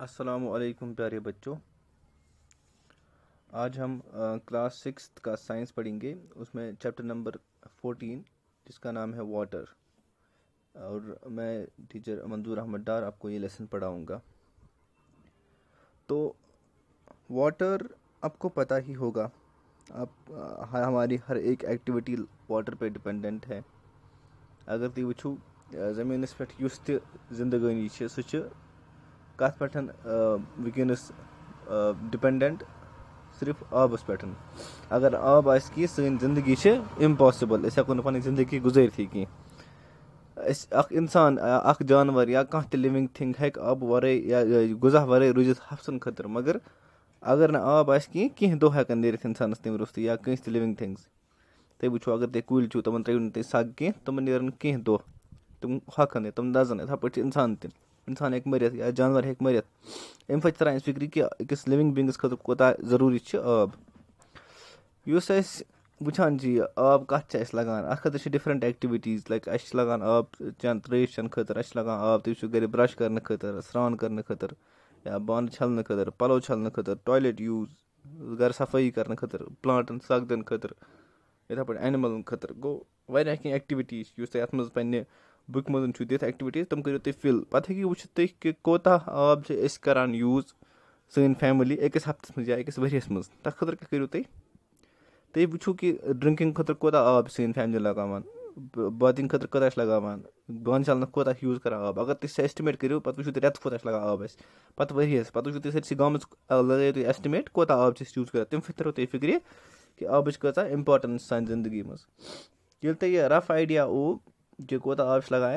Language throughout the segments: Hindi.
वालेकुम प्यारे बच्चों आज हम क्लास सिक्स का साइंस पढ़ेंगे उसमें चैप्टर नंबर फोर्टीन जिसका नाम है वाटर और मैं टीचर मंजूर अहमद डार आपको ये लेसन पढ़ाऊँगा तो वाटर आपको पता ही होगा आप आ, हमारी हर एक एक्टिविटी वाटर पे डिपेंडेंट है अगर तुम वो ज़मीन पे युस जिंदगानी सह कथ पे वस डिपेंडेंट सिर्फ आबस पे अगर आब आ सी जिंदगी से इम्पासिबल हेको ना पी जिंदगी गुजरत कह इंसान जानवर या कह लिविंग थिंग हे आब वर या गुजा वर रूजित हफ्सन खुद मगर अगर ना आब आ कह दो हेकन नीरत इंसान तम रुस्त या कंस लिविंग थिंग्स तुम वो अगर तुम कुल तुम त्रेव सग कह तुम नीर कह दो तुम हकन तुम दजन इथ पे इंसान तक اِنسان ہیٚکہِ مٔرِتھ یا جاناوار ہیٚکہِ مٔرِتھ اَمہِ پَتہٕ چھِ تَران اَسہِ فِکرِ کہِ أکِس لِوِنٛگ بیٖنٛگَس خٲطرٕ کوٗتاہ ضروٗری چھُ آب یُس أسۍ وٕچھان چھِ یہِ آب کَتھ چھِ اَسہِ لَگان اَتھ خٲطرٕ چھِ ڈِفرَنٛٹ ایٚکٹِوِٹیٖز لایک اَسہِ چھِ لَگان آب چٮ۪ن ترٛیش چٮ۪نہٕ خٲطرٕ اَسہِ چھِ لَگان آب تُہۍ وٕچھِو گَرِ برٛش کَرنہٕ خٲطرٕ سرٛان کَرنہٕ خٲطرٕ یا بانہٕ چھَلنہٕ خٲطرٕ پَلو چھَلنہٕ خٲطرٕ ٹالیٹ یوٗز گَرٕ صفٲیی کَرنہٕ خٲطرٕ پٕلانٛٹَن سَگ دِنہٕ خٲطرٕ یِتھَے پٲٹھۍ اینِمٕلَن خٲطرٕ گوٚو واریاہ کینٛہہ ایٚکٹِوِٹیٖز چھِ یُس تۄہہِ اَتھ منٛز پنٛنہِ بُکہِ منٛز چھُ تِتھ ایٚکٹِوِٹیٖز تِم کٔرِو تُہۍ فِل پَتہٕ ہیٚکِو وٕچھِتھ تُہۍ کہِ کوتاہ آب چھِ أسۍ کَران یوٗز سٲنۍ فیملی أکِس ہفتَس منٛز یا أکِس ؤریَس منٛز تَتھ خٲطرٕ کیٛاہ کٔرِو تُہۍ تُہۍ وٕچھِو کہِ ڈِرٛنٛکِنٛگ خٲطرٕ کوتاہ آب چھِ سٲنۍ فیملی لَگاوان باتھِنٛگ خٲطرٕ کوتاہ چھِ لَگاوان بانہٕ چھَلنہٕ کوتاہ چھِ یوٗز کَران آب اگر تُہۍ سُہ ایسٹِمیٹ کٔرِو پَتہٕ وٕچھِو تُہۍ رٮ۪تَس کوتاہ چھِ لَگان آب اَسہِ پَتہٕ ؤریَس پَتہٕ وٕچھِو تُہۍ سٲرسٕے گامَس لَگٲیِو تُہۍ ایسٹِمیٹ کوتاہ آب چھِ أسۍ یوٗز کَران تَمہِ سۭتۍ ترٛٲو تُہۍ فِکرِ کہِ آبٕچ کۭژاہ اِمپاٹَنٕس سانہِ زندگی منٛز ییٚلہِ تۄہہِ یہِ رَف آیڈِیا اوٚو जो कौत तो आब लगा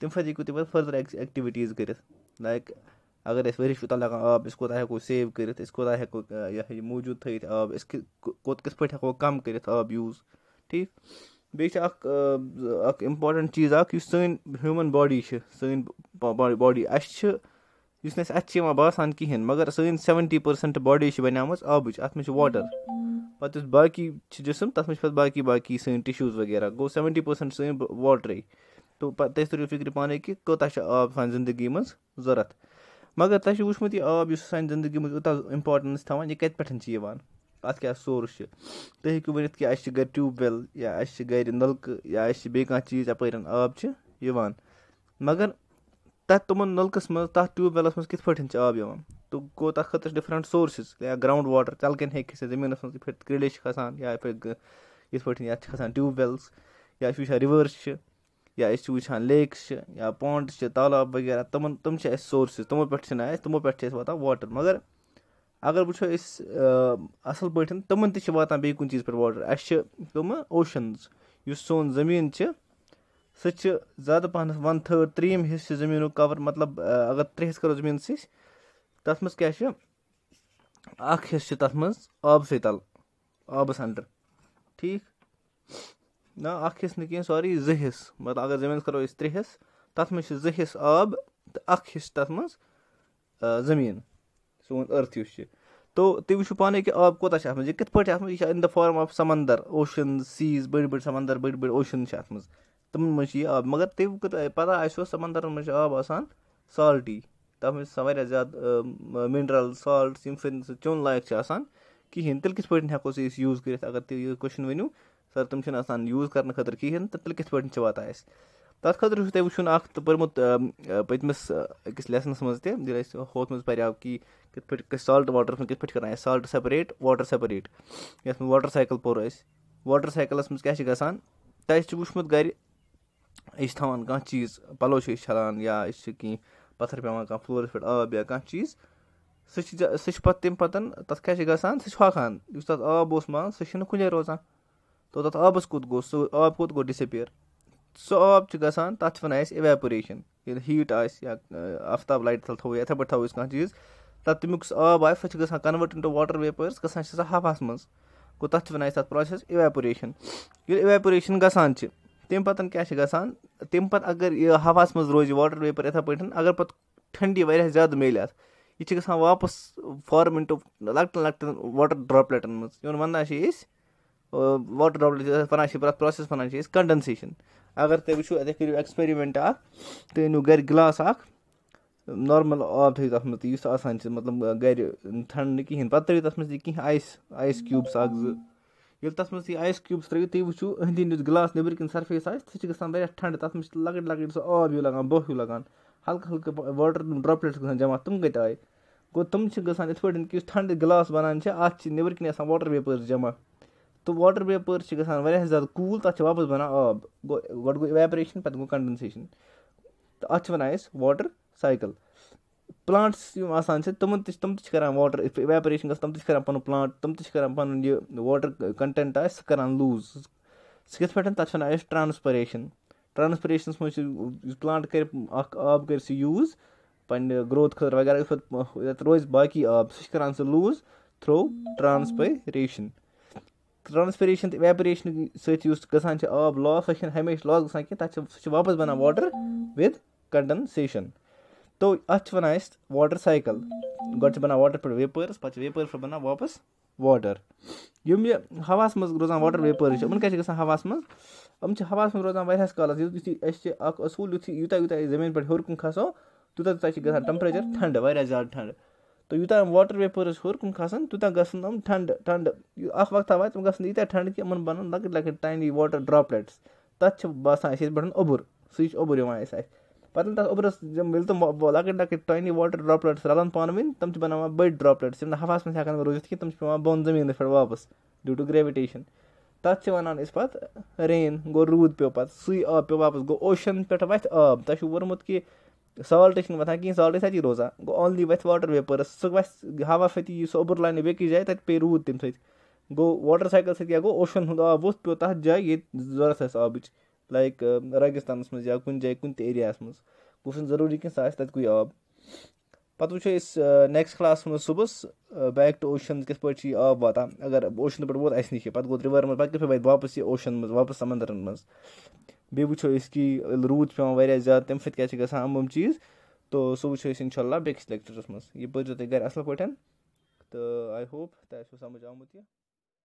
तम पज हूँ तुम फर्दर एक्टिविटीज़ कर लाइक अगर अस वरिश कोता लगा आब अस कोता हेको सेव कर मौजूद थ आब अस कोत किस पे हेको कम कर आब यूज़ ठीक बे इम्पार्टेंट चीज़ अख सन ह्यूमन बॉडी सन बॉडी अस अच्छे बसान कहें मगर सन सेवेंटी पर्सेंट बॉडी बनियाम आब अत मे वाटर پَتہٕ یُس باقٕے چھِ جِسم تَتھ منٛز چھِ پَتہٕ باقٕے باقٕے سٲنۍ ٹِشوٗز وغیرہ گوٚو سیٚوَنٹی پٔرسَنٛٹ سٲنۍ واٹرٕے تہٕ پَتہٕ تُہۍ تٔرِو فِکرِ پانَے کہِ کوٗتاہ چھُ آب سانہِ زِندگی منٛز ضوٚرَتھ مگر تۄہہِ چھُو وٕچھمُت یہِ آب یُس سانہِ زِندگی منٛز یوٗتاہ اِمپاٹَنٕس تھاوان یہِ کَتہِ پٮ۪ٹھ چھِ یِوان اَتھ کیٛاہ سورُس چھِ تُہۍ ہیٚکِو ؤنِتھ کہِ اَسہِ چھِ گَرِ ٹیوٗب وٮ۪ل یا اَسہِ چھِ گَرِ نَلکہٕ یا اَسہِ چھِ بیٚیہِ کانٛہہ چیٖز یَپٲرۍ آب چھِ یِوان مگر تَتھ تِمَن نَلکَس منٛز تَتھ ٹیوٗب وٮ۪لَس منٛز کِتھ پٲٹھۍ چھِ آب یِوان تہٕ گوٚو تَتھ خٲطرٕ چھِ ڈِفرَنٛٹ سورسِز یا گرٛاوُنٛڈ واٹَر تَلہٕ کَنہِ ہیٚکہِ کھٔسِتھ زٔمیٖنَس منٛز یِتھ پٲٹھۍ کرٛیلے چھِ کھَسان یا یِتھ پٲٹھۍ یِتھ پٲٹھۍ یَتھ چھِ کھَسان ٹیوٗب وٮ۪لٕز یا أسۍ چھِ وٕچھان رِوٲرٕس چھِ یا أسۍ چھِ وٕچھان لیکٕس چھِ یا پانٛڈٕس چھِ تالاب وغیرہ تِمَن تِم چھِ اَسہِ سورسِز تِمو پٮ۪ٹھ چھِنہٕ اَسہِ تِمو پٮ۪ٹھ چھِ اَسہِ واتان واٹَر مگر اگر وٕچھو أسۍ اَصٕل پٲٹھۍ تِمَن تہِ چھِ واتان بیٚیہِ کُنہِ چیٖز پٮ۪ٹھ واٹَر اَسہِ چھِ تِمہٕ اوشَنٕز یُس سون زٔمیٖن چھِ سُہ چھِ زیادٕ پَہنَس وَن تھٲڈ ترٛیٚیِم حِصہٕ چھِ زٔمیٖنُک کَوَر مطلب اگر ترٛےٚ حِصہٕ کَرو زٔمیٖنَس أسۍ तथ मज क्या हिस्स तथ मज आब से तल आबस अंडर ठीक ना अख हिस्स सॉरी जि हिस्स मतलब अगर जमीन करो त्रे हिस्स तथ मज जि हिस्स आब तो अख तथ मज जमीन सोन अर्थ यु तो तुम वो पाने कि आब कोत कित पे इन द फॉर्म ऑफ समंदर ओशन सीज बड़ बड़ समंदर बड़ बड़ ओशन अत तम मज आब मगर तुम पता समंदर मज आब आसान साल्टी تَتھ منٛز چھِ آسان واریاہ زیادٕ مِنرَل سالٹ ییٚمہِ سۭتۍ سُہ چیوٚن لایق چھِ آسان کِہیٖنۍ تیٚلہِ کِتھ پٲٹھۍ ہٮ۪کو أسۍ یوٗز کٔرِتھ اگر تُہۍ یہِ کوٚشچَن ؤنِو سَر تِم چھِنہٕ آسان یوٗز کَرنہٕ خٲطرٕ کِہیٖنۍ تہٕ تیٚلہِ کِتھ پٲٹھۍ چھِ واتان اَسہِ تَتھ خٲطرٕ چھُ تۄہہِ وٕچھُن اَکھ تہٕ پوٚرمُت پٔتمِس أکِس لیسنَس منٛز تہِ ییٚلہِ اَسہِ ہوٚتھ منٛز پَریٛاو کہِ کِتھ پٲٹھۍ گژھِ سالٹ واٹرَس منٛز کِتھ پٲٹھۍ کَران اَسہِ سالٹ سٮ۪پریٹ واٹر سٮ۪پریٹ یَتھ منٛز واٹر سایکل پوٚر أسۍ واٹر سایکَلَس منٛز کیٛاہ چھِ گژھان تۄہہِ چھُ وٕچھمُت گَرِ أسۍ چھِ تھاوان کانٛہہ چیٖز پَلو چھِ أسۍ چھَلان یا أسۍ چھِ کینٛہہ پَتھر پیٚوان کانٛہہ فٕلورَس پٮ۪ٹھ آب یا کانٛہہ چیٖز سُہ چھِ سُہ چھِ پَتہٕ تَمہِ پَتَن تَتھ کیٛاہ چھِ گژھان سُہ چھِ ہۄکھان یُس تَتھ آب اوس مان سُہ چھِنہٕ کُنے روزان تو تَتھ آبَس کوٚت گوٚو سُہ آب کوٚت گوٚو ڈِسِپِیر سُہ آب چھُ گژھان تَتھ چھِ وَنان أسۍ اِویپوریشَن ییٚلہِ ہیٖٹ آسہِ یا آفتاب لایٹہِ تَل تھاوو یِتھَے پٲٹھۍ تھاوو أسۍ کانٛہہ چیٖز تَتھ تَمیُک سُہ آب آسہِ سۄ چھِ گژھان کَنوٲٹ اِنٹُو واٹَر ویپٲرٕس گژھان چھِ سۄ ہَوہَس منٛز گوٚو تَتھ چھِ وَنان أسۍ تَتھ پرٛوسٮ۪س اِویپوریشَن ییٚلہِ اِویپوریشَن گژھان چھِ तमि पत क्या गसान तम पत अगर यह हवास मज रोज वाटर वेपर इथे पे अगर पत ठंडी वह ज्यादा मिले अत यह ग वापस फॉर्म इंटू लकटन वाटर ड्रॉपलेटन मज इन वन वाटर ड्रॉपलेट वन प्रोसेस वन कंडेंसेशन अगर तुम वो अत करो एक्सपेरिमेंट तुम अनु गर ग्लास नॉर्मल आब थो मतलब गर ठंड कहें पे तथ मज कह आइस आइस क्यूब्स ییٚلہِ تَتھ منٛز تُہۍ آیِس کیوٗبٕس ترٛٲیِو تُہۍ وٕچھِو أہٕنٛدِ یُس گِلاس نٮ۪بٕرۍ کِنۍ سرفیس آسہِ سُہ چھِ گژھان واریاہ ٹھنٛڈٕ تَتھ منٛز چھِ لۄکٕٹۍ لۄکٕٹۍ سُہ آب ہیوٗ لَگان بوٚہ ہیوٗ لَگان ہلکہٕ ہلکہٕ واٹر ڈرٛاپلیٹٕس گژھان جمع تِم کَتہِ آے گوٚو تِم چھِ گژھان یِتھ پٲٹھۍ کہِ یُس ٹھنٛڈٕ گِلاس بَنان چھِ اَتھ چھِ نٮ۪بٕرۍ کِنۍ آسان واٹر ویپٲرٕس جمع تہٕ واٹر ویپٲرٕس چھِ گژھان واریاہ زیادٕ کوٗل تَتھ چھِ واپَس بَنان آب گوٚو گۄڈٕ گوٚو اِویپریشَن پَتہٕ گوٚو کَنڈَنسیشَن تہٕ اَتھ چھِ وَنان أسۍ واٹر سایکل پٕلانٛٹٕس یِم آسان چھِ تِمَن تہِ چھِ تِم تہِ چھِ کَران واٹر اِویپریشن گژھِ تِم تہِ چھِ کَران پَنُن پٕلانٛٹ تِم تہِ چھِ کَران پَنُن یہِ واٹر کَنٹٮ۪نٛٹ آسہِ سُہ کَران لوٗز سُہ کِتھ پٲٹھۍ تَتھ چھِ وَنان أسۍ ٹرٛانسپریشن ٹرٛانسپریشنَس منٛز چھِ یُس پٕلانٛٹ کَرِ اَکھ آب کَرِ سُہ یوٗز پنٛنہِ گرٛوتھ خٲطرٕ وغیرہ یُس پَتہٕ یَتھ روزِ باقٕے آب سُہ چھِ کَران سُہ لوٗز تھرٛوٗ ٹرٛانسپریشن ٹرٛانسپریشن تہٕ اِویپریشن سۭتۍ یُس گژھان چھِ آب لاس سۄ چھِنہٕ ہمیشہِ لاس گژھان کینٛہہ تَتھ چھِ سُہ چھِ واپَس بَنان واٹر وِد کَنڈَنسیشن तो अच्छ बनाए वाटर साइकिल गो बना वाटर पे वेपर्स पे वेपर पे बना वापस वाटर यम ये हवा मज रोजान वाटर वेपर्स यम क्या हवास मज यम मज रोजान वह कल असूल यु यूत यूत जमीन पे हर कुन खसो तूत तूत ग टम्परेचर ठंड वह ज्यादा ठंड तो यूत वाटर वेपर्स हर कुन खसन तूत ग ठंड ठंड वक्त वा तुम गीत ठंड कि बन लक लक टाइनी वाटर ड्रापलेट्स तथा बसान पे ओबुर सह ओबुर پَتہٕ تَتھ اوٚبرَس ییٚلہِ تِم لۄکٕٹۍ لۄکٕٹۍ ٹاینی واٹر ڈرٛاپلیٹٕس رَلان پانہٕ ؤنۍ تِم چھِ بَناوان بٔڑۍ ڈرٛاپلیٹٕس یِم نہٕ ہَوہَس منٛز ہٮ۪کَن روٗزِتھ کینٛہہ تِم چھِ پیٚوان بۄن زٔمیٖنَس پٮ۪ٹھ واپَس ڈیوٗ ٹُو گرٛیوِٹیشَن تَتھ چھِ وَنان أسۍ پَتہٕ رین گوٚو روٗد پیٚو پَتہٕ سُے آب پیٚو واپَس گوٚو اوشَن پٮ۪ٹھ وۄتھِ آب تۄہہِ چھُو ووٚنمُت کہِ سالٹ چھِنہٕ وۄتھان کِہیٖنۍ سالٹ چھِ تَتی روزان گوٚو آنلی وۄتھِ واٹر ویپٲرٕس سُہ وَسہِ ہوا پھٔتی یی سُہ اوٚبُر لاینہِ بیٚکِس جایہِ تَتہِ پیٚیہِ روٗد تَمہِ سۭتۍ گوٚو واٹر سایکل سۭتۍ کیٛاہ گوٚو اوشَن ہُنٛد آب ووٚتھ پیٚو تَتھ جایہِ ییٚتہِ ضوٚرَتھ ٲس آبٕچ لایک راگِستانَس منٛز یا کُنہِ جایہِ کُنہِ تہِ ایریاہَس منٛز گوٚو چھُنہٕ ضروٗری کینٛہہ سُہ آسہِ تَتہِ کُے آب پَتہٕ وٕچھو أسۍ نیکٕسٹ کٕلاسَس منٛز صُبحَس بیک ٹُو اوشَن کِتھ پٲٹھۍ چھُ یہِ آب واتان اگر اوشَن پٮ۪ٹھ ووت اَسہِ نِش یہِ پَتہٕ گوٚو رِوَر منٛز پَتہٕ کِتھ پٲٹھۍ واتہِ واپَس یہِ اوشَن منٛز واپَس سَمندرَن منٛز بیٚیہِ وٕچھو أسۍ کہِ ییٚلہِ روٗد چھُ پیٚوان واریاہ زیادٕ تَمہِ سۭتۍ کیٛاہ چھِ گژھان یِم یِم چیٖز تو سُہ وٕچھو أسۍ اِنشاء اللہ بیٚکِس لیٚکچَرَس منٛز یہِ پٔرۍزیو تُہۍ گَرِ اَصٕل پٲٹھۍ تہٕ آی ہوپ تۄہہِ آسوٕ سَمٕجھ آمُت یہِ